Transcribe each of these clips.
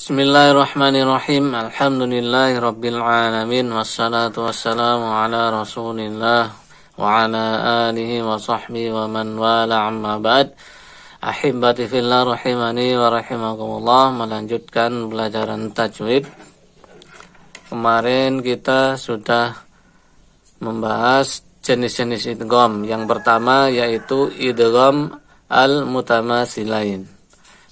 Bismillahirrahmanirrahim. Alamin Wassalatu wassalamu ala rasulillah wa ala alihi wa sahbihi wa man wala amma ba'd. Ahibbati fillah rahimani wa rahimakumullah. Melanjutkan pelajaran tajwid. Kemarin kita sudah membahas jenis-jenis idgham. Yang pertama yaitu idgham al-mutamasilain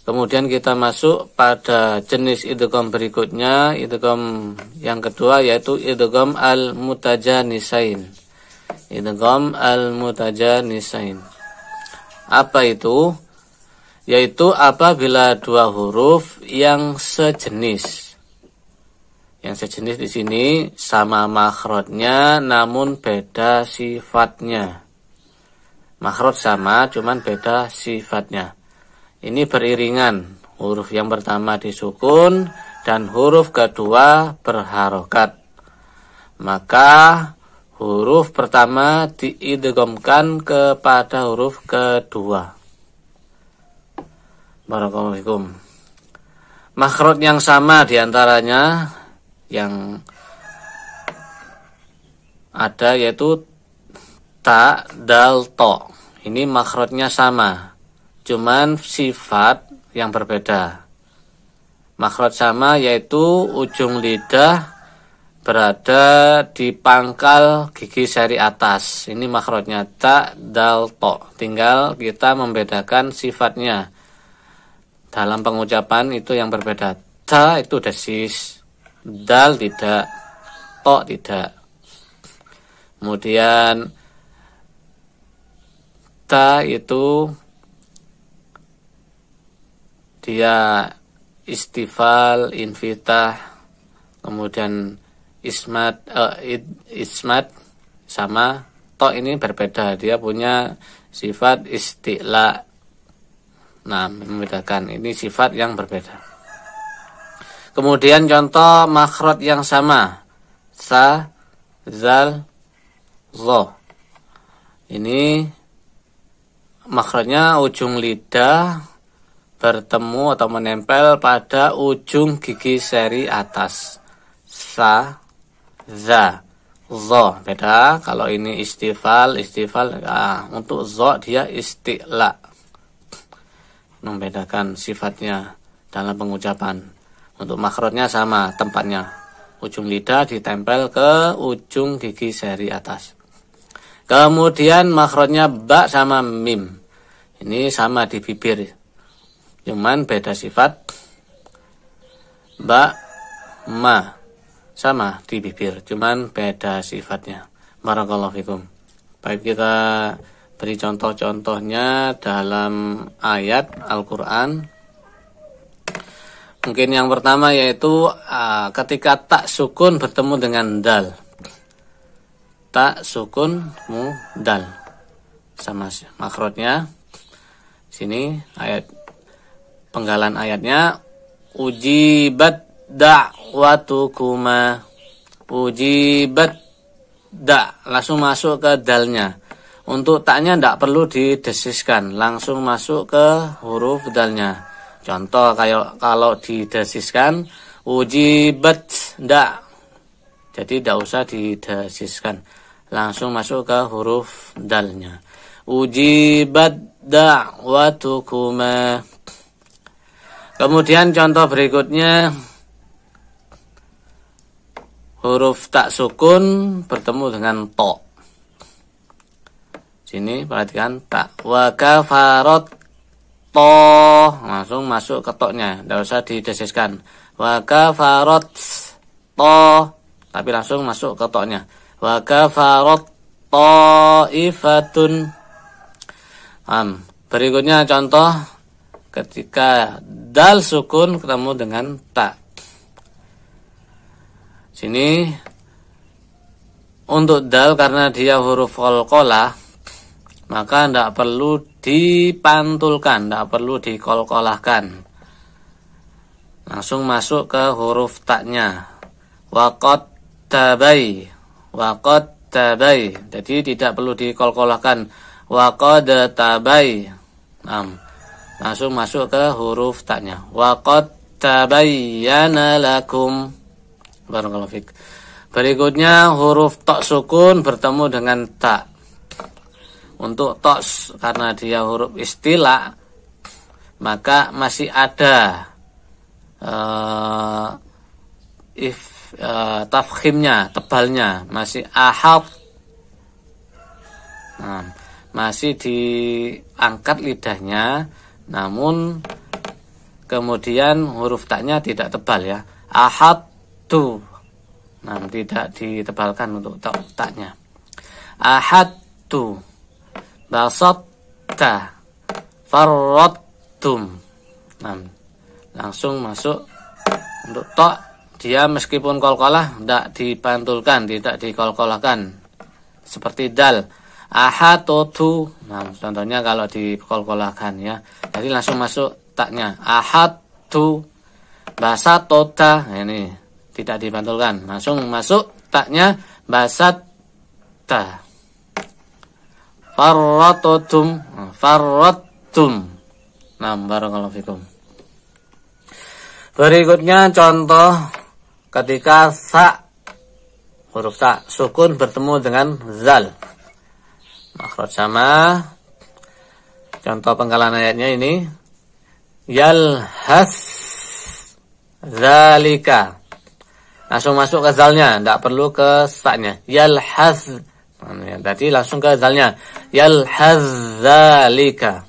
Kemudian kita masuk pada jenis idgham berikutnya, idgham yang kedua yaitu idgham al-mutajanisain. Idgham al-mutajanisain. Apa itu? Yaitu apabila dua huruf yang sejenis. Yang sejenis di sini sama makhrajnya namun beda sifatnya. Makhraj sama cuman beda sifatnya ini beriringan. Huruf yang pertama disukun dan huruf kedua berharokat. Maka huruf pertama diidgomkan kepada huruf kedua. Barakallahu Makhraj yang sama diantaranya yang ada yaitu ta dal to. Ini makrotnya sama cuman sifat yang berbeda. Makhraj sama yaitu ujung lidah berada di pangkal gigi seri atas. Ini makhrajnya tak dal to. Tinggal kita membedakan sifatnya. Dalam pengucapan itu yang berbeda. Ta itu desis, dal tidak, to tidak. Kemudian ta itu dia istifal, invitah, kemudian ismat, eh, ismat sama to ini berbeda. Dia punya sifat istila. Nah, membedakan. Ini sifat yang berbeda. Kemudian contoh makrot yang sama. Sa, zal, zo. Ini makrotnya ujung lidah bertemu atau menempel pada ujung gigi seri atas. Sa, za, zo. Beda kalau ini istival istival ah, untuk zo dia istila. Membedakan sifatnya dalam pengucapan. Untuk makrotnya sama tempatnya. Ujung lidah ditempel ke ujung gigi seri atas. Kemudian makrotnya bak sama mim. Ini sama di bibir cuman beda sifat ba ma sama di bibir cuman beda sifatnya barakallahu fikum baik kita beri contoh-contohnya dalam ayat Al-Qur'an mungkin yang pertama yaitu ketika tak sukun bertemu dengan dal tak sukun mu dal sama makrotnya sini ayat penggalan ayatnya ujibat da'watukuma ujibat da langsung masuk ke dalnya untuk taknya tidak perlu didesiskan langsung masuk ke huruf dalnya contoh kayak kalau didesiskan ujibat da jadi tidak usah didesiskan langsung masuk ke huruf dalnya ujibat da'watukuma Kemudian contoh berikutnya huruf tak sukun bertemu dengan to. Sini perhatikan tak wa farot to langsung masuk ke toknya, tidak usah didesiskan. Wa farot to tapi langsung masuk ke toknya. farot to ifatun. Berikutnya contoh ketika dal sukun ketemu dengan ta. Sini untuk dal karena dia huruf kolkola, maka tidak perlu dipantulkan, tidak perlu dikolkolahkan. Langsung masuk ke huruf taknya. Wakot tabai, wakot tabai. Jadi tidak perlu dikolkolahkan. Wakod tabai. Nah langsung masuk ke huruf taknya waqad tabayyana lakum barakallahu fik berikutnya huruf tok sukun bertemu dengan tak untuk tos karena dia huruf istilah maka masih ada uh, if uh, tafkhimnya tebalnya masih ahab nah, masih diangkat lidahnya namun kemudian huruf taknya tidak tebal ya. Ahad tu. Nah, tidak ditebalkan untuk taknya. Ahad tu. Basatta. Farrattum. Nah, langsung masuk untuk tok dia meskipun kolkolah tidak dipantulkan, tidak dikolkolahkan seperti dal ahatotu. Nah, contohnya kalau di kolakan ya. Jadi langsung masuk taknya. Ahatu bahasa tota. Nah, ini tidak dibantulkan. Langsung masuk taknya bahasa ta. farrotum farratum. Nah, kalau fikum. Berikutnya contoh ketika sa huruf sa sukun bertemu dengan zal makhraj sama contoh penggalan ayatnya ini yal haz zalika langsung masuk ke zalnya tidak perlu ke saknya haz nah, tadi langsung ke zalnya yal haz zalika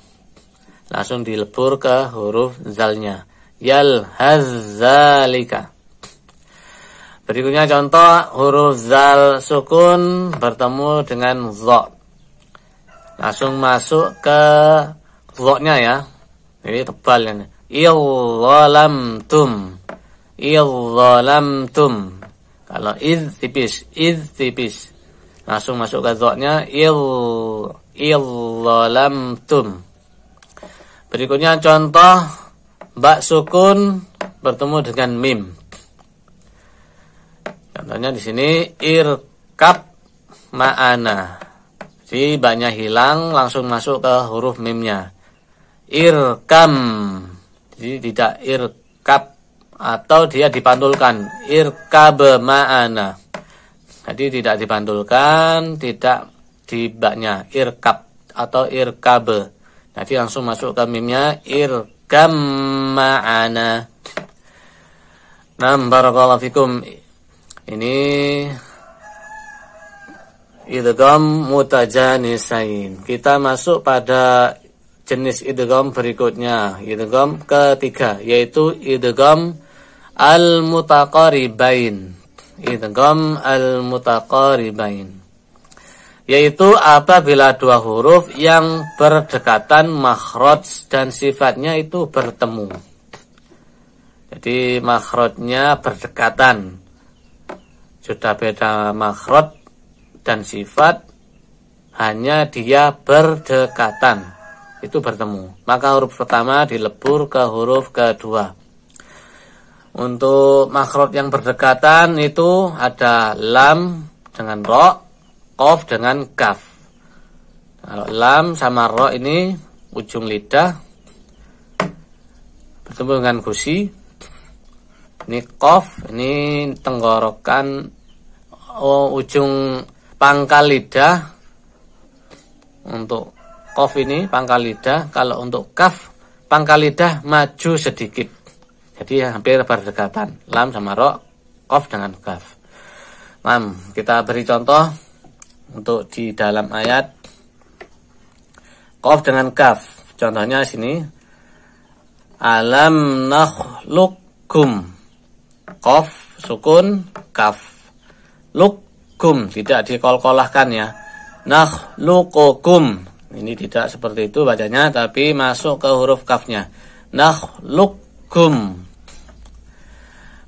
langsung dilebur ke huruf zalnya yal zalika berikutnya contoh huruf zal sukun bertemu dengan zot. Langsung masuk ke vlognya ya. Ini tebal ini. Idzalamtum. tum. Kalau id tipis, id tipis. Langsung masuk ke vlognya il tum. Berikutnya contoh bak sukun bertemu dengan mim. Contohnya di sini irkap ma'ana. Fi banyak hilang langsung masuk ke huruf mimnya. Irkam. Jadi tidak irkap atau dia dipantulkan irkab ma'ana. Jadi tidak dipantulkan, tidak dibaknya Irkap atau irkabe. Jadi langsung masuk ke mimnya irkam ma'ana. Nah, barakallahu fikum. Ini idgham mutajanisain. Kita masuk pada jenis idgham berikutnya, idgham ketiga yaitu idgham al-mutaqaribain. Idgham al-mutaqaribain yaitu apabila dua huruf yang berdekatan makhraj dan sifatnya itu bertemu. Jadi makhrajnya berdekatan. Sudah beda makhraj dan sifat hanya dia berdekatan itu bertemu maka huruf pertama dilebur ke huruf kedua untuk makrot yang berdekatan itu ada lam dengan ro kof dengan kaf kalau lam sama ro ini ujung lidah bertemu dengan gusi ini kof ini tenggorokan oh, ujung pangkal lidah untuk kof ini pangkal lidah kalau untuk kaf pangkal lidah maju sedikit jadi ya, hampir berdekatan lam sama rok kof dengan kaf lam kita beri contoh untuk di dalam ayat kof dengan kaf contohnya sini alam nakhlukum kof sukun kaf luk kum tidak dikolkolahkan ya. nah lukum Ini tidak seperti itu bacanya tapi masuk ke huruf kafnya. nah lukum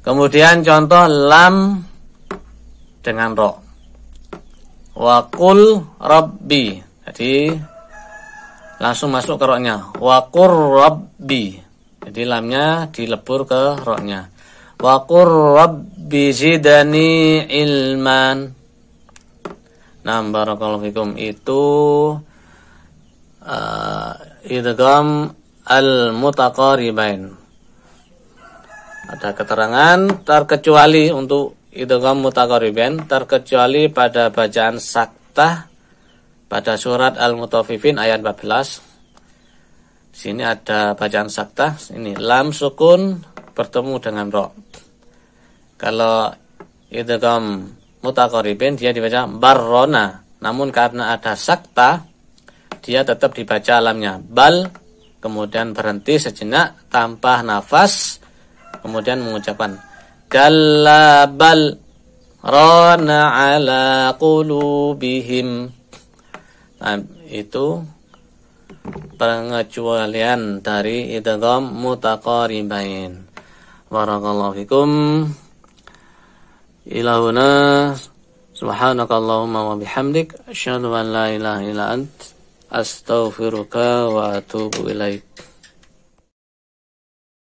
Kemudian contoh lam dengan roh Wakul rabbi. Jadi langsung masuk ke roknya. wakul rabbi. Jadi lamnya dilebur ke roknya. wakul rabbi zidani ilman. Nah, barakallahu fikum itu uh, idgham al-mutaqaribain. Ada keterangan terkecuali untuk idgham mutaqaribain terkecuali pada bacaan saktah pada surat Al-Mutaffifin ayat 14. Sini ada bacaan sakta, ini lam sukun bertemu dengan ro. Kalau idgham mutakoribin dia dibaca barrona namun karena ada sakta dia tetap dibaca alamnya bal kemudian berhenti sejenak tanpa nafas kemudian mengucapkan kalla bal rona ala qulubihim nah, itu pengecualian dari idgham mutaqaribain barakallahu fikum ilahuna subhanakallahumma wa bihamdik asyhadu an la ilaha illa ant astaghfiruka wa atubu ilaika